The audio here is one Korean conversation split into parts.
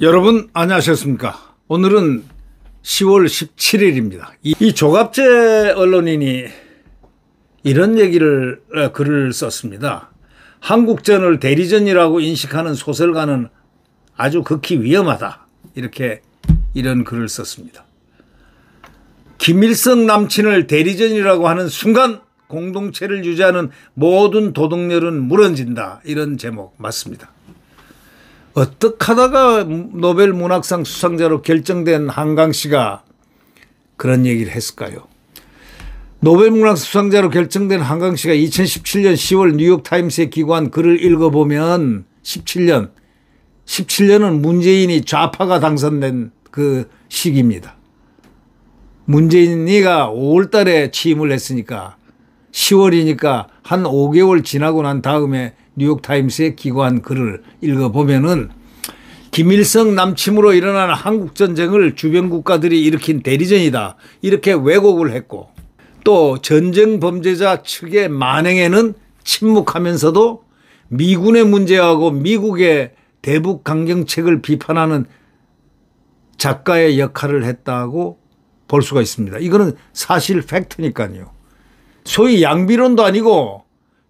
여러분 안녕하셨습니까? 오늘은 10월 17일입니다. 이 조갑제 언론인이 이런 얘기를 글을 썼습니다. 한국전을 대리전이라고 인식하는 소설가는 아주 극히 위험하다. 이렇게 이런 글을 썼습니다. 김일성 남친을 대리전이라고 하는 순간 공동체를 유지하는 모든 도덕률은 무너진다. 이런 제목 맞습니다. 어떡 하다가 노벨 문학상 수상자로 결정된 한강 씨가 그런 얘기를 했을까요? 노벨 문학 수상자로 결정된 한강 씨가 2017년 10월 뉴욕타임스에 기고한 글을 읽어보면 17년, 17년은 문재인이 좌파가 당선된 그 시기입니다. 문재인이가 5월 달에 취임을 했으니까 10월이니까 한 5개월 지나고 난 다음에 뉴욕타임스에 기고한 글을 읽어보면은 김일성 남침으로 일어난 한국전쟁을 주변 국가들이 일으킨 대리전이다. 이렇게 왜곡을 했고 또 전쟁 범죄자 측의 만행에는 침묵하면서도 미군의 문제하고 미국의 대북 강경책을 비판하는 작가의 역할을 했다고 볼 수가 있습니다. 이거는 사실 팩트니까요. 소위 양비론도 아니고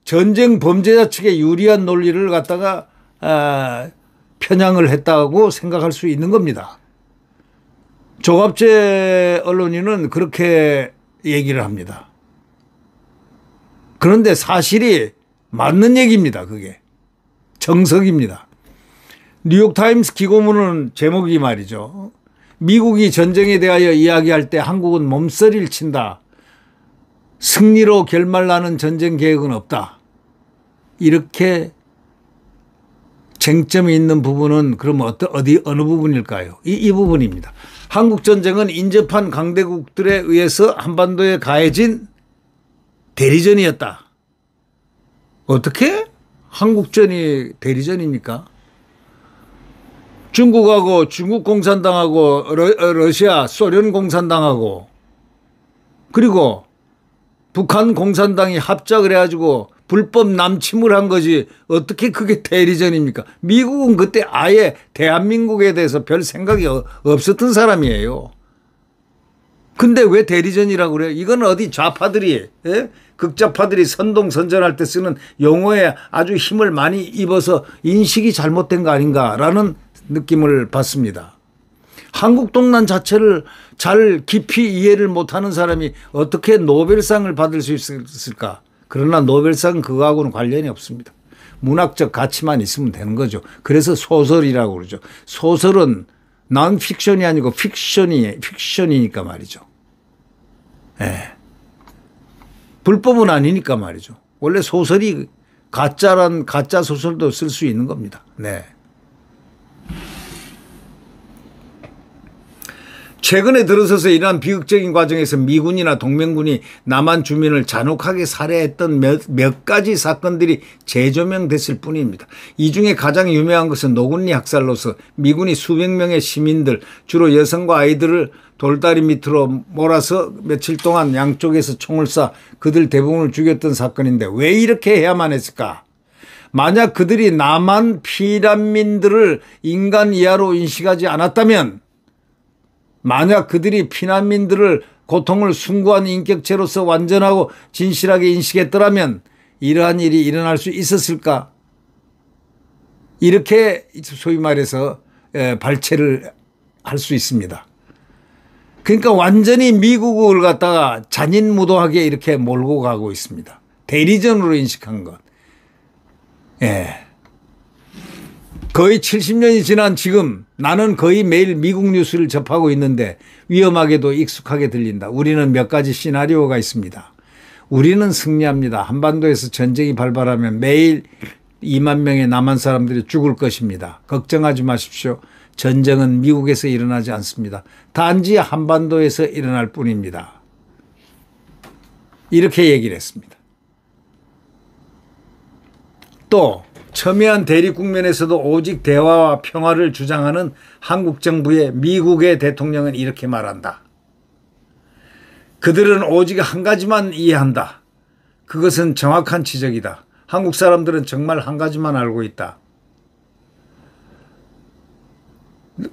전쟁 범죄자 측에 유리한 논리를 갖다가 아, 편향을 했다고 생각할 수 있는 겁니다. 조갑제 언론인은 그렇게 얘기를 합니다. 그런데 사실이 맞는 얘기입니다. 그게 정석입니다. 뉴욕타임스 기고문은 제목이 말이죠. 미국이 전쟁에 대하여 이야기할 때 한국은 몸서리를 친다. 승리로 결말나는 전쟁 계획은 없다. 이렇게 쟁점이 있는 부분은 그럼 어떠, 어디 어느 부분일까요? 이, 이 부분입니다. 한국 전쟁은 인접한 강대국들에 의해서 한반도에 가해진 대리전이었다. 어떻게 한국전이 대리전입니까? 중국하고 중국 공산당하고 러, 어, 시아 소련 공산당하고 그리고 북한 공산당이 합작을 해가지고 불법 남침을 한 거지 어떻게 그게 대리전입니까? 미국은 그때 아예 대한민국에 대해서 별 생각이 어, 없었던 사람이에요. 근데 왜 대리전이라고 그래요? 이건 어디 좌파들이 예? 극좌파들이 선동선전할 때 쓰는 용어에 아주 힘을 많이 입어서 인식이 잘못된 거 아닌가라는 느낌을 받습니다. 한국 동란 자체를 잘 깊이 이해를 못하는 사람이 어떻게 노벨상을 받을 수 있을까? 그러나 노벨상 그거하고는 관련이 없습니다. 문학적 가치만 있으면 되는 거죠. 그래서 소설이라고 그러죠. 소설은 난 픽션이 아니고 픽션이 픽션이니까 말이죠. 예. 불법은 아니니까 말이죠. 원래 소설이 가짜란 가짜 소설도 쓸 수 있는 겁니다. 네. 최근에 들어서서 이러한 비극적인 과정에서 미군이나 동맹군이 남한 주민을 잔혹하게 살해했던 몇, 몇 가지 사건들이 재조명됐을 뿐입니다. 이 중에 가장 유명한 것은 노군리 학살로서 미군이 수백 명의 시민들, 주로 여성과 아이들을 돌다리 밑으로 몰아서 며칠 동안 양쪽에서 총을 쏴 그들 대부분을 죽였던 사건인데 왜 이렇게 해야만 했을까? 만약 그들이 남한 피난민들을 인간 이하로 인식하지 않았다면 만약 그들이 피난민들을 고통을 숭고한 인격체로서 완전하고 진실하게 인식했더라면 이러한 일이 일어날 수 있었을까? 이렇게 소위 말해서 예, 발췌를 할 수 있습니다. 그러니까 완전히 미국을 갖다가 잔인무도하게 이렇게 몰고 가고 있습니다. 대리전으로 인식한 것. 예. 거의 70년이 지난 지금 나는 거의 매일 미국 뉴스를 접하고 있는데 위험하게도 익숙하게 들린다. 우리는 몇 가지 시나리오가 있습니다. 우리는 승리합니다. 한반도에서 전쟁이 발발하면 매일 2만 명의 남한 사람들이 죽을 것입니다. 걱정하지 마십시오. 전쟁은 미국에서 일어나지 않습니다. 단지 한반도에서 일어날 뿐입니다. 이렇게 얘기를 했습니다. 또 첨예한 대립 국면에서도 오직 대화와 평화를 주장하는 한국 정부의 미국의 대통령은 이렇게 말한다. 그들은 오직 한 가지만 이해한다. 그것은 정확한 지적이다. 한국 사람들은 정말 한 가지만 알고 있다.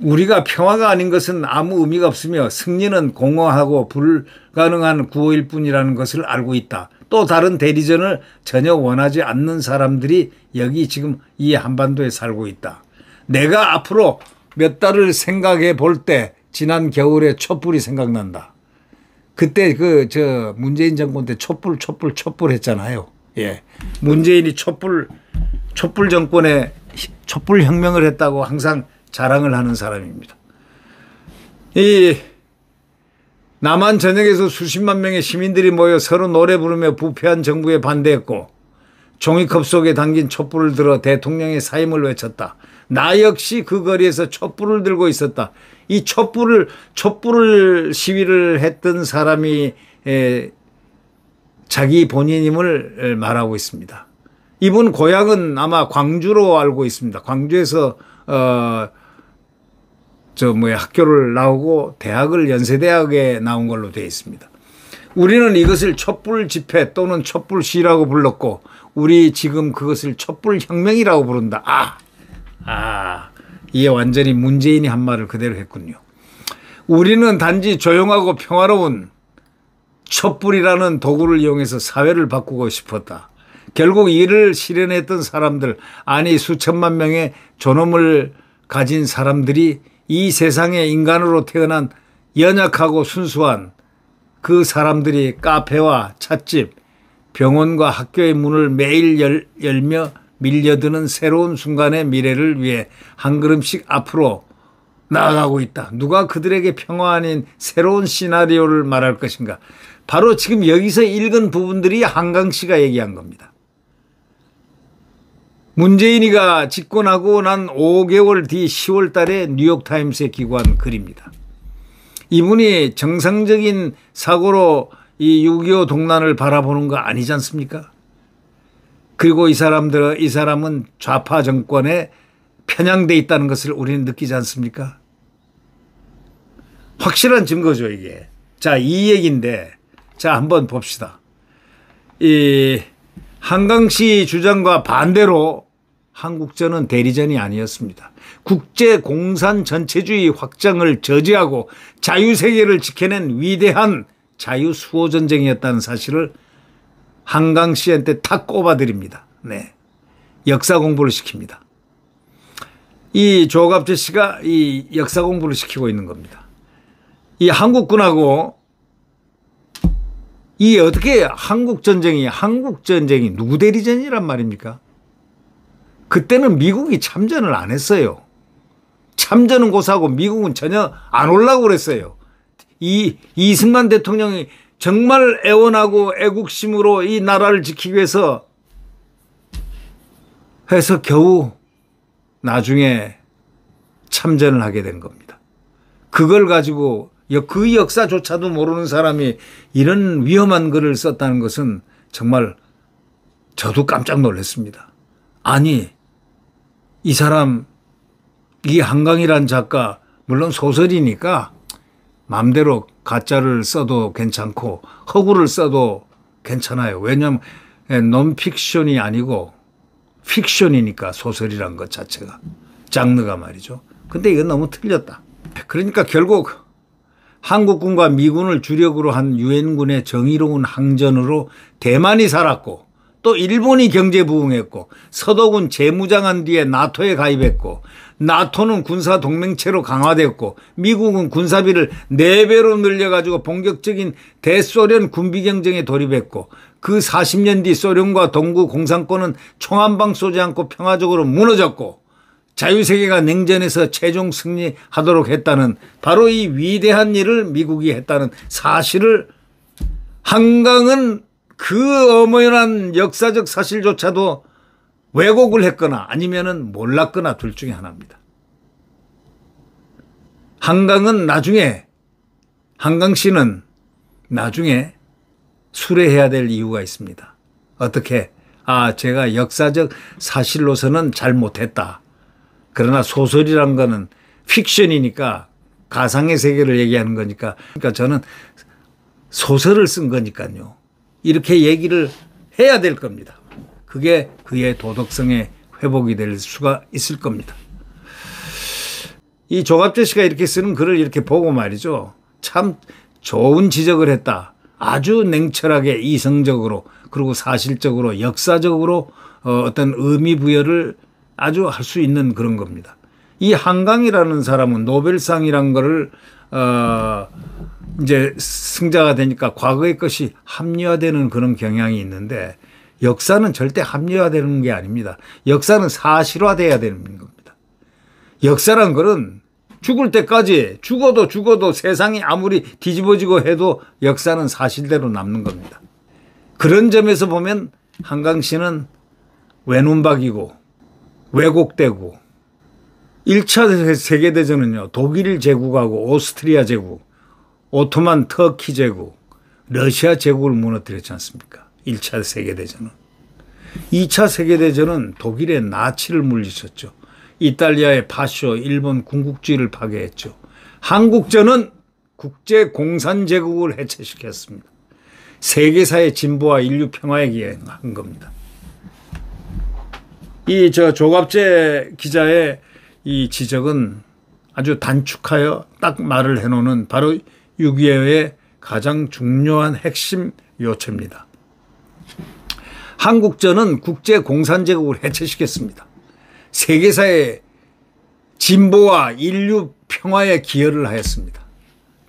우리가 평화가 아닌 것은 아무 의미가 없으며 승리는 공허하고 불가능한 구호일 뿐이라는 것을 알고 있다. 또 다른 대리전을 전혀 원하지 않는 사람들이 여기 지금 이 한반도에 살고 있다. 내가 앞으로 몇 달을 생각해 볼 때 지난 겨울에 촛불이 생각난다. 그때 그 저 문재인 정권 때 촛불 촛불 촛불 했잖아요. 예. 문재인이 촛불 촛불 정권에 촛불 혁명을 했다고 항상 자랑을 하는 사람입니다. 이 남한 전역에서 수십만 명의 시민들이 모여 서로 노래 부르며 부패한 정부에 반대했고 종이컵 속에 담긴 촛불을 들어 대통령의 사임을 외쳤다. 나 역시 그 거리에서 촛불을 들고 있었다. 이 촛불을 촛불을 시위를 했던 사람이 에, 자기 본인임을 말하고 있습니다. 이분 고향은 아마 광주로 알고 있습니다. 광주에서 어, 저 뭐야 학교를 나오고 대학을 연세대학에 나온 걸로 되어 있습니다. 우리는 이것을 촛불 집회 또는 촛불 시라고 불렀고 우리 지금 그것을 촛불 혁명이라고 부른다. 아, 아, 이게 완전히 문재인이 한 말을 그대로 했군요. 우리는 단지 조용하고 평화로운 촛불이라는 도구를 이용해서 사회를 바꾸고 싶었다. 결국 이를 실현했던 사람들, 아니 수천만 명의 존엄을 가진 사람들이 이 세상의 인간으로 태어난 연약하고 순수한 그 사람들이 카페와 찻집, 병원과 학교의 문을 매일 열, 열며 밀려드는 새로운 순간의 미래를 위해 한 걸음씩 앞으로 나아가고 있다. 누가 그들에게 평화 아닌 새로운 시나리오를 말할 것인가. 바로 지금 여기서 읽은 부분들이 한강 씨가 얘기한 겁니다. 문재인이가 집권하고 난 5개월 뒤 10월 달에 뉴욕타임스에 기고한 글입니다. 이분이 정상적인 사고로 이6.25 동란을 바라보는 거 아니지 않습니까? 그리고 이 사람들, 이 사람은 좌파 정권에 편향돼 있다는 것을 우리는 느끼지 않습니까? 확실한 증거죠, 이게. 자, 이 얘기인데, 자, 한번 봅시다. 이, 한강 시 주장과 반대로 한국전은 대리전이 아니었습니다. 국제 공산 전체주의 확장을 저지하고 자유세계를 지켜낸 위대한 자유 수호 전쟁이었다는 사실을 한강 씨한테 다 꼽아드립니다. 네. 역사 공부를 시킵니다. 이 조갑재 씨가 이 역사 공부를 시키고 있는 겁니다. 이 한국군하고 이 어떻게 한국 전쟁이 한국 전쟁이 누구 대리전이란 말입니까? 그때는 미국이 참전을 안 했어요. 참전은 고사고 하 미국은 전혀 안 올라고 그랬어요. 이 이승만 대통령이 정말 애원하고 애국심으로 이 나라를 지키기 위해서 해서 겨우 나중에 참전을 하게 된 겁니다. 그걸 가지고 그 역사조차도 모르는 사람이 이런 위험한 글을 썼다는 것은 정말 저도 깜짝 놀랐습니다. 아니, 이 사람, 이 한강이란 작가, 물론 소설이니까 맘대로 가짜를 써도 괜찮고 허구를 써도 괜찮아요. 왜냐하면 논픽션이 예, 아니고 픽션이니까 소설이란 것 자체가 장르가 말이죠. 근데 이건 너무 틀렸다. 그러니까 결국 한국군과 미군을 주력으로 한 유엔군의 정의로운 항전으로 대만이 살았고 또 일본이 경제 부흥했고 서독은 재무장한 뒤에 나토에 가입했고 나토는 군사 동맹체로 강화됐고 미국은 군사비를 4배로 늘려가지고 본격적인 대소련 군비 경쟁에 돌입했고 그 40년 뒤 소련과 동구 공산권은 총한방 쏘지 않고 평화적으로 무너졌고 자유세계가 냉전에서 최종 승리하도록 했다는 바로 이 위대한 일을 미국이 했다는 사실을 한강은 그 어머니란 역사적 사실조차도 왜곡을 했거나 아니면은 몰랐거나 둘 중에 하나입니다. 한강은 나중에 한강 씨는 나중에 수레해야 될 이유가 있습니다. 어떻게? 아, 제가 역사적 사실로서는 잘못했다. 그러나 소설이란 거는 픽션이니까 가상의 세계를 얘기하는 거니까 그러니까 저는 소설을 쓴 거니까요. 이렇게 얘기를 해야 될 겁니다. 그게 그의 도덕성의 회복이 될 수가 있을 겁니다. 이 조갑재 씨가 이렇게 쓰는 글을 이렇게 보고 말이죠. 참 좋은 지적을 했다. 아주 냉철하게 이성적으로 그리고 사실적으로 역사적으로 어, 어떤 의미 부여를 아주 할 수 있는 그런 겁니다. 이 한강이라는 사람은 노벨상이란 거를 어, 이제 승자가 되니까 과거의 것이 합리화되는 그런 경향이 있는데 역사는 절대 합리화되는 게 아닙니다. 역사는 사실화돼야 되는 겁니다. 역사란 것은 죽을 때까지 죽어도 죽어도 세상이 아무리 뒤집어지고 해도 역사는 사실대로 남는 겁니다. 그런 점에서 보면 한강시는 외눈박이고 왜곡되고 1차 세계대전은요 독일 제국하고 오스트리아 제국 오토만 터키 제국, 러시아 제국을 무너뜨렸지 않습니까? 1차 세계대전은. 2차 세계대전은 독일의 나치를 물리쳤죠. 이탈리아의 파쇼, 일본 궁국주의를 파괴했죠. 한국전은 국제공산제국을 해체시켰습니다. 세계사의 진보와 인류 평화에 기여한 겁니다. 이 저 조갑재 기자의 이 지적은 아주 단축하여 딱 말을 해놓는 바로 6.25의 가장 중요한 핵심 요체입니다. 한국전은 국제공산제국을 해체시켰습니다. 세계사의 진보와 인류 평화에 기여를 하였습니다.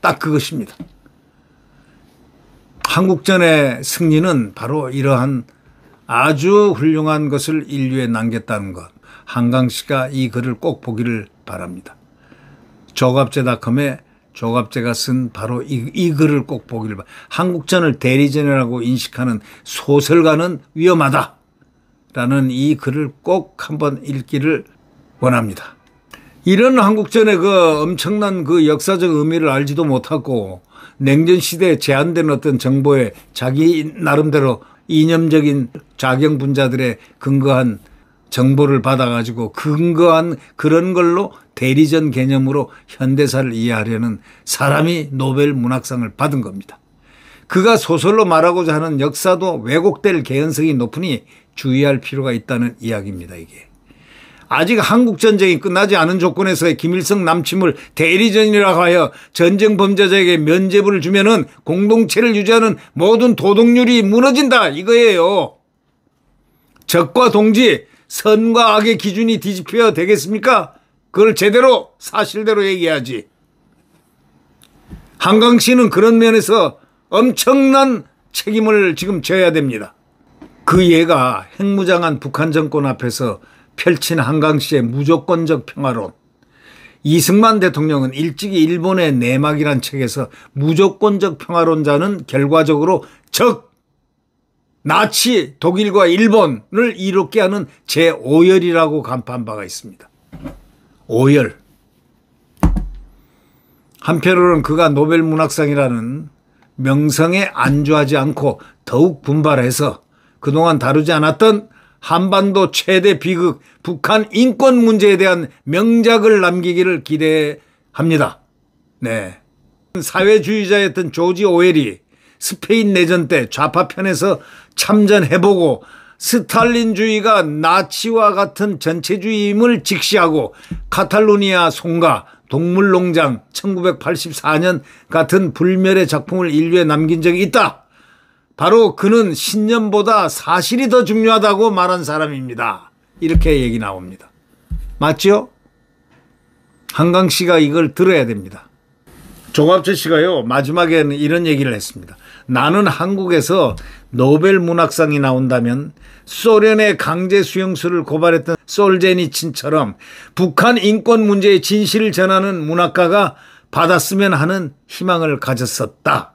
딱 그것입니다. 한국전의 승리는 바로 이러한 아주 훌륭한 것을 인류에 남겼다는 것. 한강 씨가 이 글을 꼭 보기를 바랍니다. 조갑제닷컴에 조갑제가 쓴 바로 이, 이 글을 꼭보길를 바. 한국전을 대리전이라고 인식하는 소설가는 위험하다. 라는 이 글을 꼭 한번 읽기를 원합니다. 이런 한국전의 그 엄청난 그 역사적 의미를 알지도 못하고 냉전 시대에 제한된 어떤 정보에 자기 나름대로 이념적인 자경 분자들의 근거한 정보를 받아가지고 근거한 그런 걸로 대리전 개념으로 현대사를 이해하려는 사람이 노벨 문학상을 받은 겁니다. 그가 소설로 말하고자 하는 역사도 왜곡될 개연성이 높으니 주의할 필요가 있다는 이야기입니다, 이게. 아직 한국전쟁이 끝나지 않은 조건에서의 김일성 남침을 대리전이라고 하여 전쟁 범죄자에게 면죄부를 주면은 공동체를 유지하는 모든 도덕률이 무너진다 이거예요. 적과 동지 선과 악의 기준이 뒤집혀야 되겠습니까? 그걸 제대로 사실대로 얘기하지. 한강 씨는 그런 면에서 엄청난 책임을 지금 져야 됩니다. 그 예가 핵무장한 북한 정권 앞에서 펼친 한강 씨의 무조건적 평화론. 이승만 대통령은 일찍이 일본의 내막이란 책에서 무조건적 평화론자는 결과적으로 적 나치 독일과 일본을 이롭게 하는 제5열이라고 간판 바가 있습니다. 5열. 한편으로는 그가 노벨 문학상이라는 명성에 안주하지 않고 더욱 분발해서 그동안 다루지 않았던 한반도 최대 비극 북한 인권 문제에 대한 명작을 남기기를 기대합니다. 네. 사회주의자였던 조지 오웰이 스페인 내전 때 좌파편에서 참전해보고 스탈린주의가 나치와 같은 전체주의임을 직시하고 카탈로니아 송가 동물농장 1984년 같은 불멸의 작품을 인류에 남긴 적이 있다. 바로 그는 신념보다 사실이 더 중요하다고 말한 사람입니다. 이렇게 얘기 나옵니다. 맞죠? 한강 씨가 이걸 들어야 됩니다. 종합재 씨가요, 마지막에는 이런 얘기를 했습니다. 나는 한국에서 노벨 문학상이 나온다면 소련의 강제 수용수를 고발했던 솔제니친처럼 북한 인권 문제의 진실을 전하는 문학가가 받았으면 하는 희망을 가졌었다.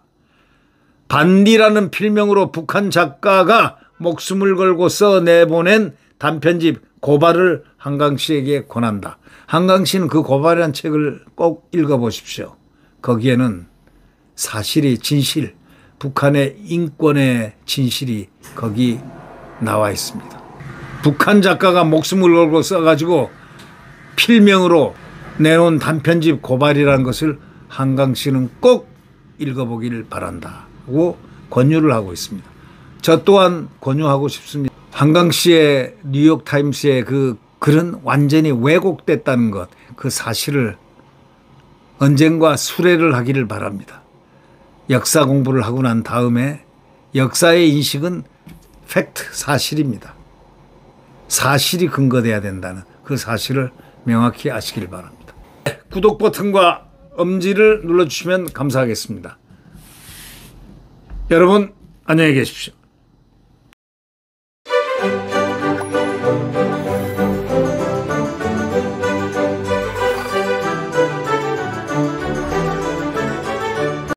반디라는 필명으로 북한 작가가 목숨을 걸고 써 내보낸 단편집 고발을 한강 씨에게 권한다. 한강 씨는 그 고발이란 책을 꼭 읽어보십시오. 거기에는 사실이 진실, 북한의 인권의 진실이 거기 나와 있습니다. 북한 작가가 목숨을 걸고 써가지고 필명으로 내놓은 단편집 고발이라는 것을 한강 씨는 꼭 읽어보길 바란다고 권유를 하고 있습니다. 저 또한 권유하고 싶습니다. 한강 씨의 뉴욕타임스의 그 글은 완전히 왜곡됐다는 것, 그 사실을 언젠가 수레를 하기를 바랍니다. 역사 공부를 하고 난 다음에 역사의 인식은 팩트, 사실입니다. 사실이 근거돼야 된다는 그 사실을 명확히 아시길 바랍니다. 구독 버튼과 엄지를 눌러주시면 감사하겠습니다. 여러분 안녕히 계십시오.